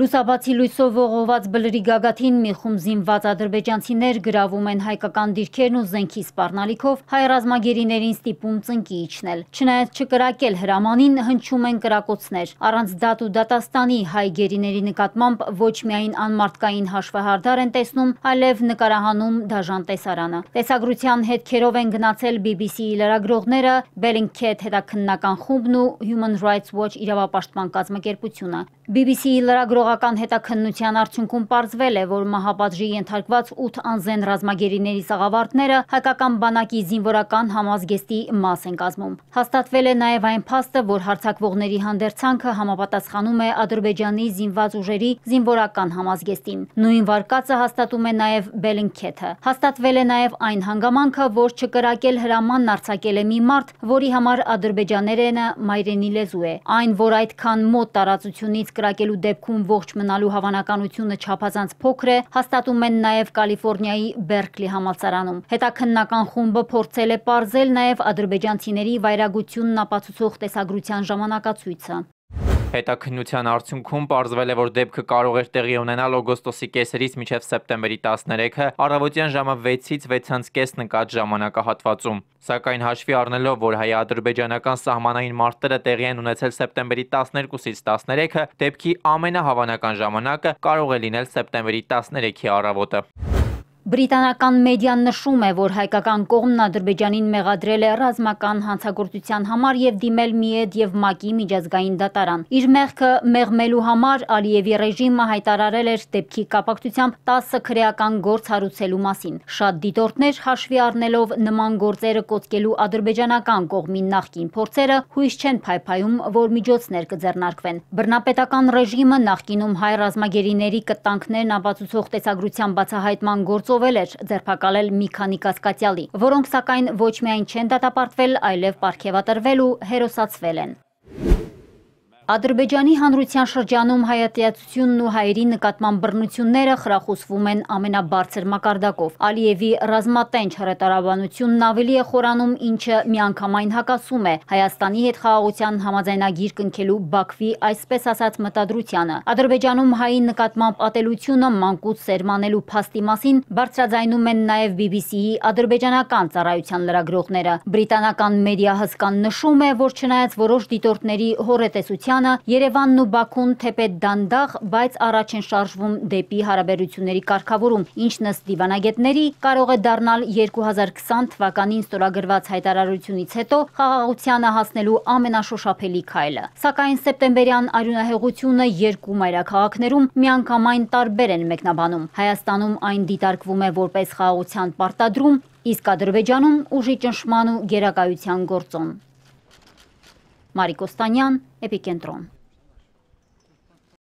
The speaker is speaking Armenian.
Լուսաբացի լույսով ողոված բլրի գագաթին մի խում զինված ադրբեջանցիներ գրավում են հայկական դիրքերն ու զենքի սպարնալիքով հայ ռազմագերիներին ստիպում ծնկի իջնել։ Չնայած չկրակել հրամանին հնչում են կրակոցներ։ Առանց դատ ու դատաստանի հայ գերիների նկատմամբ ոչ միայն անմարդկային հաշվահարդար են տեսնում, այլև նկարահանում դաժան տեսարանը։ Տեսագրության հետքերով են գնացել BBC-ի լրագրողները, Bellingcat հետաքննական խումբն ու Human Rights Watch իրավապաշտպան կազմակերպությունը։ BBC-ի լրագրող Հետազոտողական հետաքննության արդյունքում պարզվել է, որ մահապատժի ենթարկված 8 անզեն ռազմագերիների սաղավարտները հայկական բանակի զինվորական համազգեստի մաս են կազմում։ Հաստատվել է նաև այն փաստը, որ հարցակվողների հանդերձանքը համապատասխանում է Ադրբեջանի զինված ուժերի զինվորական համազգեստին։ Նույն վարկածը հաստատում է նաև Բելինքեթը։ Հաստատվել է նաև այն հանգամանքը, որ չկրակել հրամանն արձակել է մի մարդ, որի համար ադրբեջաներենը մայրենի լեզու է։ Այն, որ այդքան մոտ տարածությունից կրակելու դեպքում ողջ մնալու հավանականությունը չափազանց փոքր է, հաստատում են նաև Կալիֆոռնիայի Բերկլի համալսարանում։ Հետաքննական խումբը փորձել է ողջել նաև ադրբեջանցիների վայրագությունն ապացուցող տեսագրության ժամանակացույցը։ Հետաքննության արդյունքում պարզվել է, որ դեպքը կարող էր տեղի ունենալ օգոստոսի կեսերից մինչև սեպտեմբերի 13-ը առավոտյան ժամը 6-ից 6:30 նկատ ժամանակահատվածում։ Սակայն հաշվի առնելով, որ հայ-ադրբեջանական սահմանային մարտերը տեղի են ունեցել սեպտեմբերի 12-ից 13-ը, դեպքի ամենահավանական ժամանակը կարող է լինել սեպտեմբերի 13-ի առավոտը։ Բրիտանական մեդիան նշում է, որ հայկական կողմն Ադրբեջանին մեղադրել է ռազմական հանցագործության համար եւ դիմել ՄԻԵԴ եւ ՄԱԿ-ի միջազգային դատարան։ Իր մեղքը մեղմելու համար Ալիևի ռեժիմը հայտարարել էր դեպքի կապակցությամբ 10 քրեական գործ հարուցելու մասին։ Շատ դիտորդներ հաշվի առնելով նման գործերը կոծկելու ադրբեջանական կողմի նախկին փորձերը հույս չեն փայփայում, որ միջոցներ կձեռնարկվեն։ Բռնապետական ռեժիմը նախկինում հայ ռազմագերիների կտանքներն ապացուցող տեսագրության բացահայտման գործով հաջողվել էր ձերբակալել մի քանի կասկածյալի, որոնք սակայն ոչ միայն չեն դատապարտվել, այլև պարգևատրվել ու հերոսացվել են։ Ադրբեջանի հանրության շրջանում հայատյացությունն ու հայերի նկատմամբ բռնությունները խրախուսվում են ամենաբարձր մակարդակով։ Ալիևի ռազմատենչ հրետարաբանությունն ավելի է խորանում, ինչը միանգամայն հակասում է Հայաստանի հետ խաղաղության համաձայնագիր կնքելու Բաքվի այսպես ասած մտադրությանը։ Ադրբեջանում հայի նկատմամբ ատելությունը մանկուց սերմանելու փաստի մասին բարձրաձայնում են նաև BBC-ի ադրբեջանական ծառայության լրագրողները։ Բրիտանական մեդիա հսկան նշում է, որ չնայած որոշ դիտորդների հորետեսության Երևանը, Երևանն ու Բաքուն թեպետ դանդաղ, բայց առաջ են շարժվում դեպի հարաբերությունների կարգավորում, ինչն ըստ դիվանագետների կարող է դառնալ 2020 թվականին ստորագրված հայտարարությունից հետո խաղաղությանը հասնելու ամենաշոշափելի քայլը։ Սակայն սեպտեմբերյան արյունահեղությունը երկու մայրաքաղաքներում միանգամայն տարբեր են մեկնաբանում։ Հայաստանում այն դիտարկվում է որպես խաղաղության պարտադրում, իսկ Ադրբեջանում ուժի ճնշման ու գերակայության գործոն։ Մարիկ Օստանյան, Էպիկենտրոն։